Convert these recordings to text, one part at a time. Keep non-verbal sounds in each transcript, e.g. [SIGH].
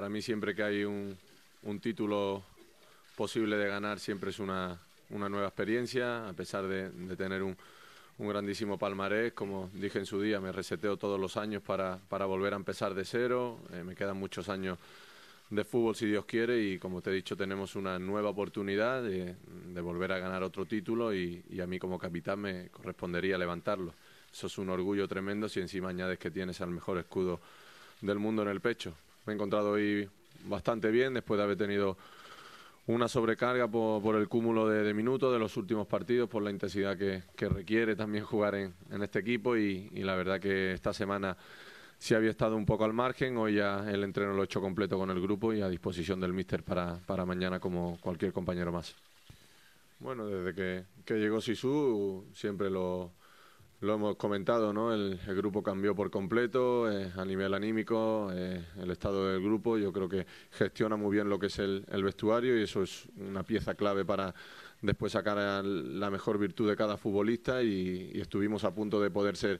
Para mí siempre que hay un, título posible de ganar, siempre es una, nueva experiencia, a pesar de, tener un, grandísimo palmarés. Como dije en su día, me reseteo todos los años para, volver a empezar de cero. Eh, me quedan muchos años de fútbol, si Dios quiere, y como te he dicho, tenemos una nueva oportunidad de, volver a ganar otro título y, y, a mí como capitán me correspondería levantarlo. Eso es un orgullo tremendo si encima añades que tienes al mejor escudo del mundo en el pecho encontrado hoy bastante bien después de haber tenido una sobrecarga por, el cúmulo de, minutos de los últimos partidos, por la intensidad que, requiere también jugar en, este equipo y, la verdad que esta semana sí había estado un poco al margen, hoy ya el entreno lo he hecho completo con el grupo y a disposición del míster para, mañana como cualquier compañero más. Bueno, desde que, que llegó Sisu siempre lo, lo hemos comentado, ¿no? El, grupo cambió por completo a nivel anímico, el estado del grupo. Yo creo que gestiona muy bien lo que es el, vestuario y eso es una pieza clave para después sacar la mejor virtud de cada futbolista y, estuvimos a punto de poder ser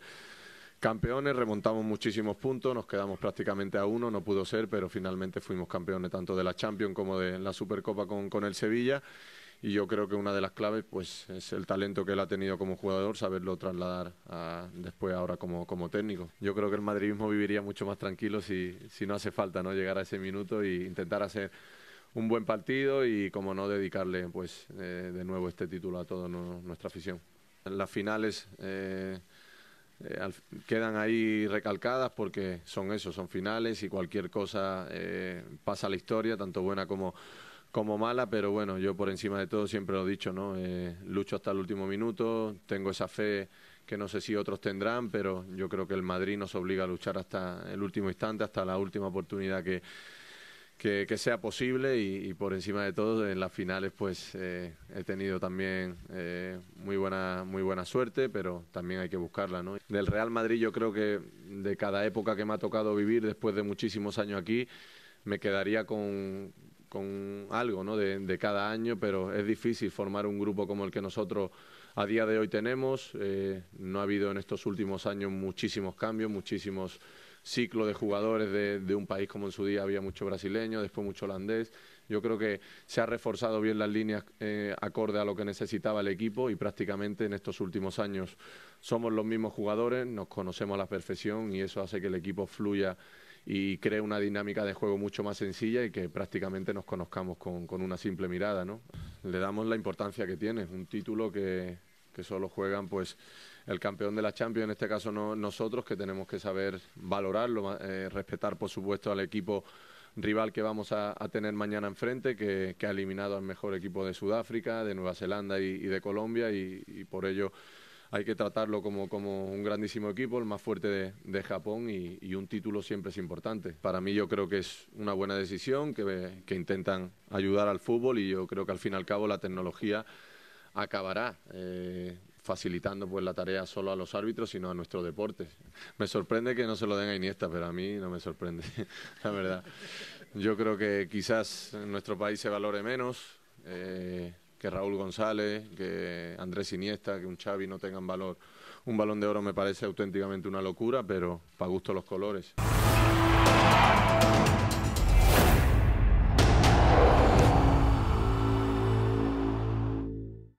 campeones, remontamos muchísimos puntos, nos quedamos prácticamente a uno, no pudo ser, pero finalmente fuimos campeones tanto de la Champions como de la Supercopa con el Sevilla y yo creo que una de las claves pues es el talento que él ha tenido como jugador, saberlo trasladar después ahora como, técnico. Yo creo que el madridismo viviría mucho más tranquilo si, si no hace falta ¿no? llegar a ese minuto e intentar hacer un buen partido y como no dedicarle pues eh, de nuevo este título a toda nuestra afición. Las finales eh, eh, quedan ahí recalcadas porque son eso, son finales y cualquier cosa pasa a la historia, tanto buena como como mala, pero bueno, yo por encima de todo siempre lo he dicho, ¿no? Eh, lucho hasta el último minuto, tengo esa fe que no sé si otros tendrán, pero yo creo que el Madrid nos obliga a luchar hasta el último instante, hasta la última oportunidad que, sea posible y, por encima de todo en las finales pues eh, he tenido también eh, muy, buena, muy buena suerte, pero también hay que buscarla, ¿no? Del Real Madrid yo creo que de cada época que me ha tocado vivir después de muchísimos años aquí, me quedaría con, con algo ¿no? de, cada año, pero es difícil formar un grupo como el que nosotros a día de hoy tenemos. Eh, no ha habido en estos últimos años muchísimos cambios, muchísimos ciclos de jugadores de, un país como en su día había mucho brasileño, después mucho holandés. Yo creo que se ha reforzado bien las líneas eh, acorde a lo que necesitaba el equipo y prácticamente en estos últimos años somos los mismos jugadores, nos conocemos a la perfección y eso hace que el equipo fluya y crea una dinámica de juego mucho más sencilla y que prácticamente nos conozcamos con, una simple mirada. ¿no? Le damos la importancia que tiene, un título que, que solo juegan pues el campeón de la Champions, en este caso no, nosotros, que tenemos que saber valorarlo, eh, respetar por supuesto al equipo rival que vamos a, tener mañana enfrente, que, ha eliminado al mejor equipo de Sudáfrica, de Nueva Zelanda y, de Colombia, y por ello hay que tratarlo como, un grandísimo equipo, el más fuerte de, Japón y, un título siempre es importante. Para mí yo creo que es una buena decisión, que, que intentan ayudar al fútbol y yo creo que al fin y al cabo la tecnología acabará. Eh, facilitando pues la tarea solo a los árbitros, sino a nuestro deporte. Me sorprende que no se lo den a Iniesta, pero a mí no me sorprende, [LAUGHS] la verdad. Yo creo que quizás en nuestro país se valore menos. Eh, que Raúl González, que Andrés Iniesta, que un Xavi no tengan valor. Un balón de oro me parece auténticamente una locura, pero para gusto los colores.